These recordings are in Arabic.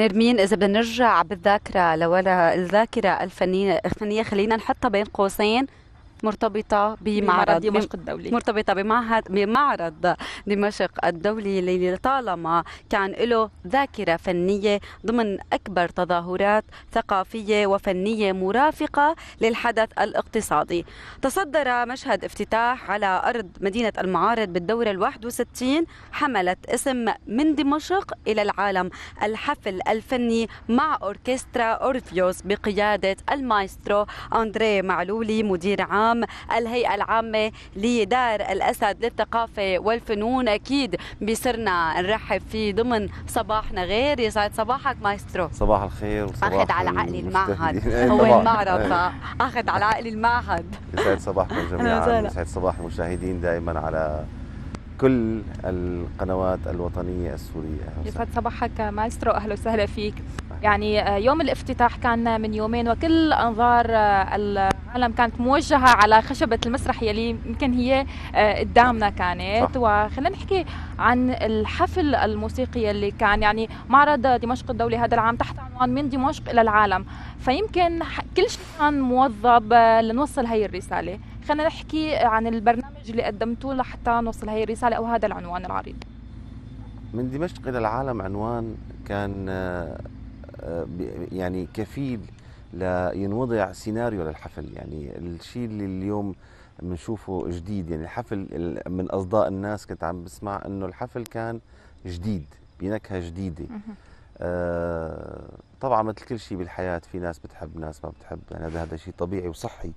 نرمين اذا بدنا نرجع بالذاكره لورا الذاكره الفنيه الفنيه خلينا نحطها بين قوسين مرتبطة بمعرض دمشق الدولي مرتبطة بمعهد بمعرض دمشق الدولي اللي طالما كان له ذاكرة فنية ضمن أكبر تظاهرات ثقافية وفنية مرافقة للحدث الاقتصادي تصدر مشهد افتتاح على أرض مدينة المعارض بالدورة الواحد 61 حملت اسم من دمشق إلى العالم الحفل الفني مع أوركسترا أورفيوس بقيادة المايسترو أندري معلولي مدير عام امام الهيئه العامه لدار الاسد للثقافه والفنون اكيد بصرنا نرحب فيه ضمن صباحنا غير يسعد صباحك مايسترو صباح الخير وصباح اخذ على عقلي المعهد هو المعرض اخذ على عقلي المعهد يسعد صباحكم جميعا يسعد صباح المشاهدين دائما على كل القنوات الوطنية السورية يسعد صباحك مايسترو أهلا وسهلا فيك يعني آه، يوم الافتتاح كان من يومين وكل أنظار آه، العالم كانت موجهه على خشبه المسرح يلي يمكن هي آه، قدامنا كانت صح. وخلينا نحكي عن الحفل الموسيقي اللي كان يعني معرض دمشق الدولي هذا العام تحت عنوان من دمشق الى العالم فيمكن كل شيء كان موظب آه، لنوصل هي الرساله خلينا نحكي عن البرنامج اللي قدمتوه لحتى نوصل هي الرساله او هذا العنوان العريض من دمشق الى العالم عنوان كان آه، يعني كفيل لينوضع سيناريو للحفل يعني الشيء اللي اليوم بنشوفه جديد يعني الحفل من اصداء الناس كنت عم بسمع انه الحفل كان جديد بنكهه جديده آه طبعا مثل كل شيء بالحياه في ناس بتحب ناس ما بتحب يعني هذا هذا شيء طبيعي وصحي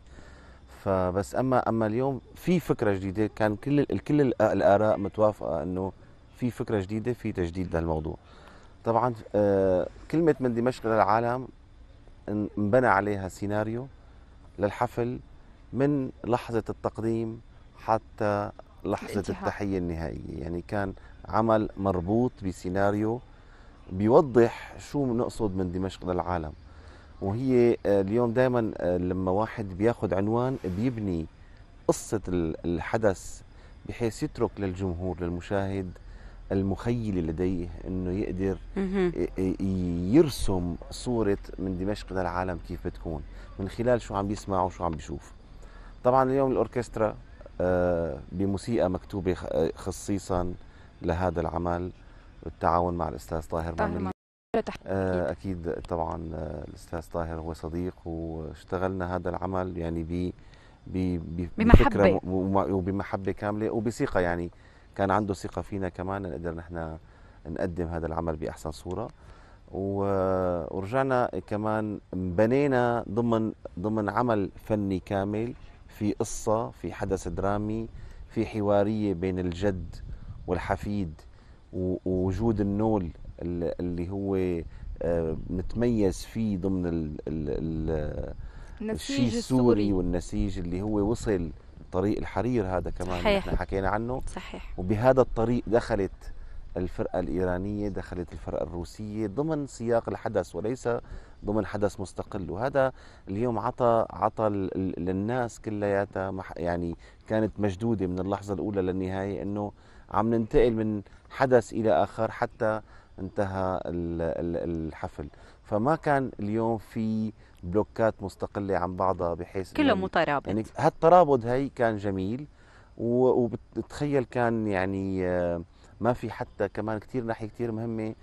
فبس اما اما اليوم في فكره جديده كان كل كل الاراء متوافقه انه في فكره جديده في تجديد للموضوع طبعا آه كلمه من دمشق للعالم انبنى عليها سيناريو للحفل من لحظة التقديم حتى لحظة التحية النهائية يعني كان عمل مربوط بسيناريو بيوضح شو بنقصد من دمشق للعالم وهي آه، اليوم دائما آه، لما واحد بياخد عنوان بيبني قصة الحدث بحيث يترك للجمهور للمشاهد المخيل لديه انه يقدر يرسم صوره من دمشق للعالم كيف بتكون من خلال شو عم يسمع وشو عم بيشوف طبعا اليوم الاوركسترا آه، بموسيقى مكتوبه آه، خصيصا لهذا العمل بالتعاون مع الاستاذ طاهر مملي آه، اكيد طبعا الاستاذ طاهر هو صديق واشتغلنا هذا العمل يعني ب بمحبه وبمحبه كامله وبثقه يعني كان عنده ثقه فينا كمان نقدر نحن نقدم هذا العمل باحسن صوره ورجعنا كمان بنينا ضمن ضمن عمل فني كامل في قصه في حدث درامي في حواريه بين الجد والحفيد ووجود النول اللي هو نتميز آه، فيه ضمن الشيء السوري والنسيج اللي هو وصل طريق الحرير هذا كمان صحيح. احنا حكينا عنه صحيح وبهذا الطريق دخلت الفرقة الإيرانية دخلت الفرقة الروسية ضمن سياق الحدث وليس ضمن حدث مستقل وهذا اليوم عطى عطى للناس كلياتها يعني كانت مشدودة من اللحظة الأولى للنهاية أنه عم ننتقل من حدث إلى آخر حتى انتهى الحفل فما كان اليوم في بلوكات مستقله عن بعضها بحيث كله مترابط يعني هالترابط هي كان جميل وبتخيل كان يعني آه، ما في حتى كمان كثير ناحيه كثير مهمه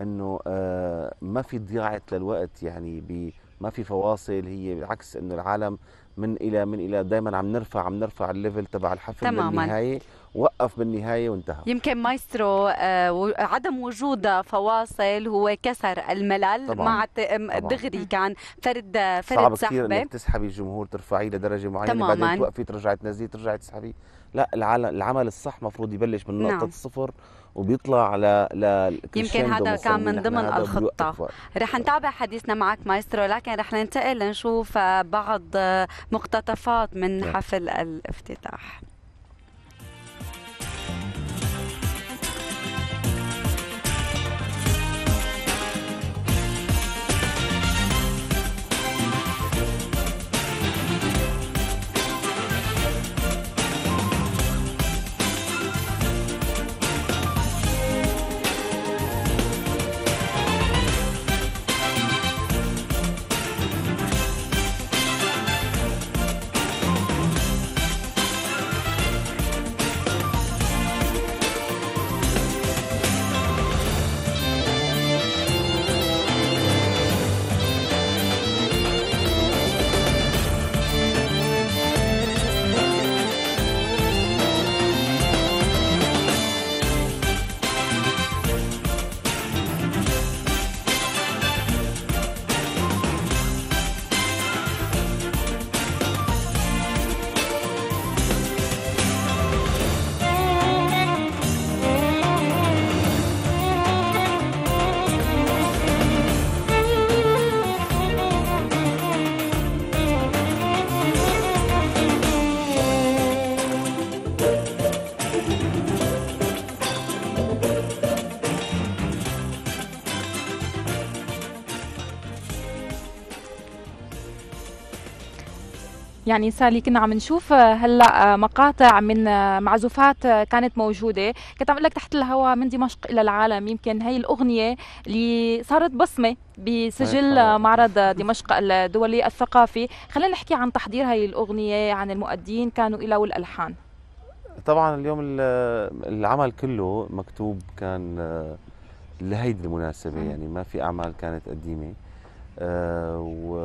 انه آه، ما في ضياعه للوقت يعني ما في فواصل هي بالعكس انه العالم من الى من الى دائما عم نرفع عم نرفع الليفل تبع الحفل تماما للنهايه وقف بالنهايه وانتهى يمكن مايسترو آه، عدم وجود فواصل هو كسر الملل طبعا. مع دغري كان فرد فرد صعب كثير انك تسحبي الجمهور ترفعيه لدرجه معينه تماما. بعدين توقفي ترجعي تنزليه ترجعي تسحبي لا العمل الصح مفروض يبلش من نقطه نعم. الصفر وبيطلع على ل يمكن هذا كان من ضمن الخطه رح نتابع حديثنا معك مايسترو لكن رح ننتقل لنشوف بعض مقتطفات من نعم. حفل الافتتاح يعني سالي كنا عم نشوف آه، هلا آه، مقاطع من آه، معزوفات كانت موجوده كنت عم اقول لك تحت الهواء من دمشق الى العالم يمكن هي الاغنيه اللي صارت بصمه بسجل معرض دمشق الدولي الثقافي خلينا نحكي عن تحضير هي الاغنيه عن المؤدين كانوا الى والالحان طبعا اليوم العمل كله مكتوب كان لهيدي المناسبه يعني ما في اعمال كانت قديمه آه و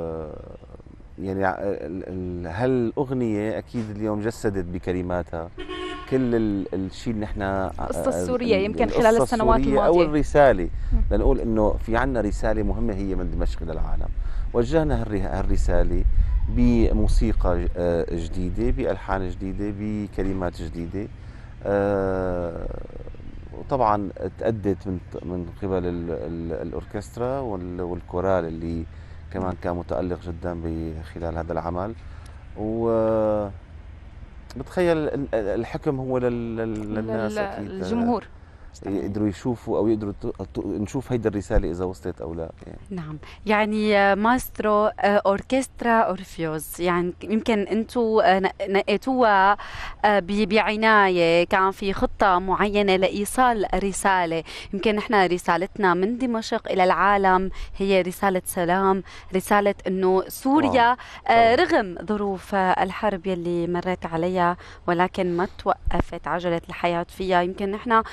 يعني هالاغنيه اكيد اليوم جسدت بكلماتها كل الشيء اللي نحن آه، القصه السوريه يمكن خلال السنوات الماضيه او الرساله لنقول انه في عنا رساله مهمه هي من دمشق للعالم وجهنا هالرساله بموسيقى آه، جديده بالحان جديده بكلمات جديده وطبعا آه، تأدت من من قبل الاوركسترا والكورال اللي كمان كان متألق جدا خلال هذا العمل و آه، بتخيل الحكم هو للناس اكيد للجمهور يعني يقدروا يشوفوا او يقدروا نشوف هيدي الرساله اذا وصلت او لا يعني. نعم يعني آه، ماسترو آه، اوركسترا اورفيوز يعني يمكن انتم آه، نقيتوها بعنايه كان في خطه معينه لايصال رساله يمكن نحن رسالتنا من دمشق الى العالم هي رساله سلام رساله انه سوريا واو. رغم ظروف الحرب يلي مرت عليها ولكن ما توقفت عجله الحياه فيها يمكن نحن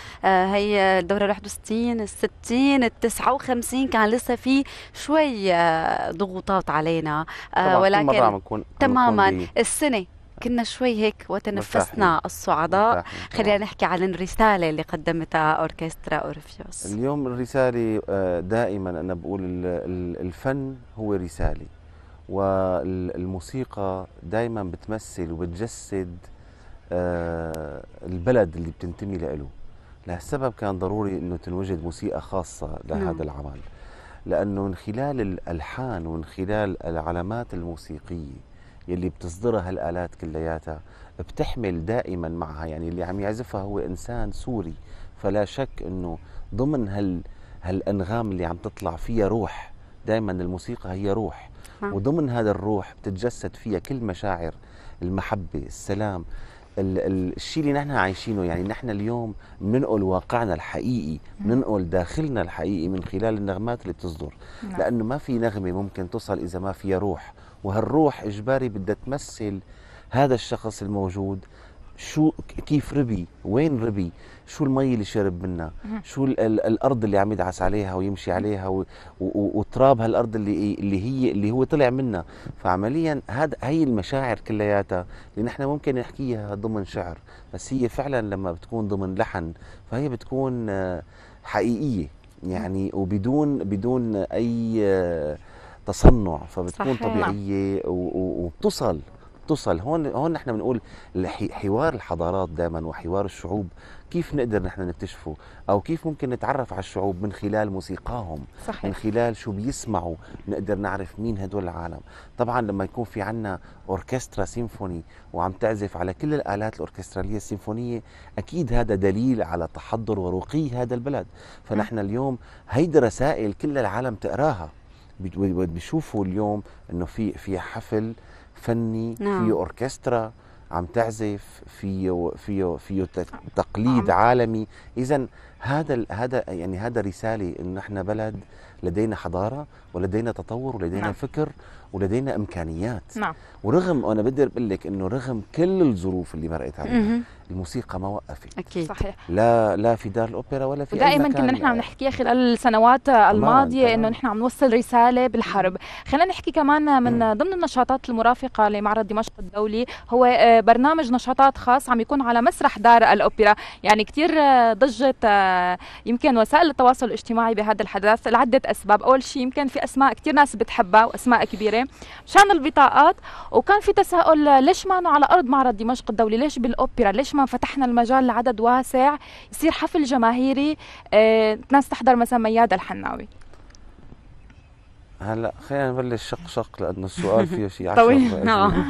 هي الدورة 61 60 59 كان لسه في شوي آه، ضغوطات علينا آه، ولكن مرة عم نكون تماما السنة كنا شوي هيك وتنفسنا الصعداء خلينا نحكي عن الرسالة اللي قدمتها أوركسترا أورفيوس اليوم الرسالة آه، دائما أنا بقول الفن هو رسالة والموسيقى دائما بتمثل وبتجسد البلد اللي بتنتمي له لهالسبب كان ضروري انه تنوجد موسيقى خاصه لهذا نعم. العمل لانه من خلال الالحان ومن خلال العلامات الموسيقيه يلي بتصدرها هالآلات كلياتها بتحمل دائما معها يعني اللي عم يعزفها هو إنسان سوري فلا شك أنه ضمن هال هالأنغام اللي عم تطلع فيها روح دائما الموسيقى هي روح ها. نعم. وضمن هذا الروح بتتجسد فيها كل مشاعر المحبة السلام الشيء اللي نحن عايشينه يعني نحن اليوم بننقل واقعنا الحقيقي بننقل نعم. داخلنا الحقيقي من خلال النغمات اللي بتصدر نعم. لانه ما في نغمه ممكن توصل اذا ما فيها روح وهالروح اجباري بدها تمثل هذا الشخص الموجود شو كيف ربي وين ربي شو المي اللي شرب منها شو الارض اللي عم يدعس عليها ويمشي عليها وتراب هالارض اللي اللي هي اللي هو طلع منها فعمليا هذا هي المشاعر كلياتها اللي نحن ممكن نحكيها ضمن شعر بس هي فعلا لما بتكون ضمن لحن فهي بتكون آه، حقيقيه يعني وبدون بدون اي آه، تصنع فبتكون صحيح. طبيعيه وبتصل تصل هون هون نحن بنقول حوار الحضارات دائما وحوار الشعوب كيف نقدر نحن نكتشفه او كيف ممكن نتعرف على الشعوب من خلال موسيقاهم صحيح. من خلال شو بيسمعوا نقدر نعرف مين هدول العالم طبعا لما يكون في عنا اوركسترا سيمفوني وعم تعزف على كل الالات الاوركستراليه السيمفونيه اكيد هذا دليل على تحضر ورقي هذا البلد فنحن اليوم هيدي رسائل كل العالم تقراها بيشوفوا اليوم انه في في حفل فني نعم. في اوركسترا عم تعزف فيه فيه فيه تقليد نعم. عالمي اذا هذا هذا يعني هذا رسالي انه احنا بلد لدينا حضاره ولدينا تطور ولدينا نعم. فكر ولدينا امكانيات نعم. ورغم انا بدي اقول لك انه رغم كل الظروف اللي مرقت علينا الموسيقى ما وقفت اكيد صحيح لا لا في دار الاوبرا ولا في دائما كنا نحن عم نحكي خلال السنوات الماضيه انه نحن عم نوصل رساله بالحرب خلينا نحكي كمان من مم. ضمن النشاطات المرافقه لمعرض دمشق الدولي هو آه، برنامج نشاطات خاص عم يكون على مسرح دار الاوبرا يعني كثير آه، ضجت آه، يمكن وسائل التواصل الاجتماعي بهذا الحدث لعدة أسباب أول شيء يمكن في أسماء كثير ناس بتحبها وأسماء كبيرة مشان البطاقات وكان في تساؤل ليش ما على أرض معرض دمشق الدولي ليش بالأوبرا ليش ما فتحنا المجال لعدد واسع يصير حفل جماهيري آه، ناس تحضر مثلا ميادة الحناوي هلا خلينا نبلش شق شق لانه السؤال فيه شيء طويل نعم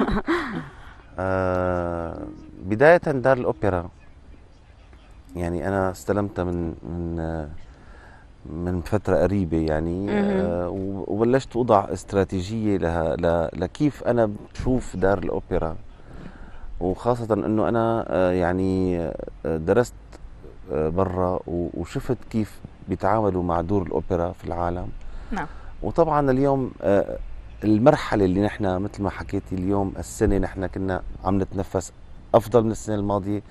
آه بداية دار الأوبرا يعني انا استلمتها من من من فتره قريبه يعني آه وبلشت وضع استراتيجيه لها لكيف انا بشوف دار الاوبرا وخاصه انه انا آه يعني آه، درست آه برا وشفت كيف بيتعاملوا مع دور الاوبرا في العالم نعم وطبعا اليوم آه، المرحله اللي نحن مثل ما حكيتي اليوم السنه نحن كنا عم نتنفس افضل من السنه الماضيه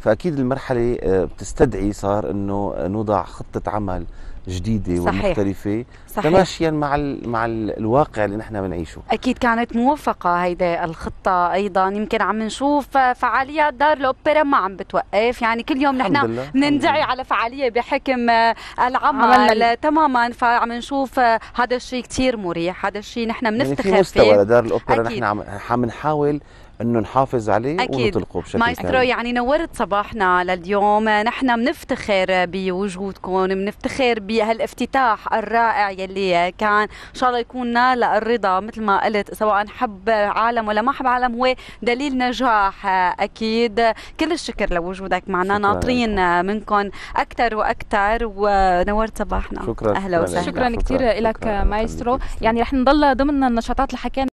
فاكيد المرحله آه، بتستدعي صار انه نوضع خطه عمل جديده صحيح. ومختلفه صحيح. تماشيا مع ال مع الـ الواقع اللي نحن بنعيشه اكيد كانت موفقه هيدا الخطه ايضا يمكن عم نشوف فعاليات دار الاوبرا ما عم بتوقف يعني كل يوم نحن بندعي على فعاليه بحكم آه، العمل عمل. تماما فعم نشوف آه، هذا الشيء كثير مريح هذا الشيء نحن بنفتخر يعني في مستوى فيه لدار الاوبرا نحن عم نحاول انه نحافظ عليه أكيد. ونطلقه بشكل مايسترو تاني. يعني نورت صباحنا لليوم نحن بنفتخر بوجودكم بنفتخر بهالافتتاح الرائع يلي كان ان شاء الله يكون نال الرضا مثل ما قلت سواء حب عالم ولا ما حب عالم هو دليل نجاح اكيد كل الشكر لوجودك معنا ناطرين منكم اكثر واكثر ونورت صباحنا شكرا اهلا وسهلا شكرا كثير لك مايسترو يعني رح نضل ضمن النشاطات اللي حكينا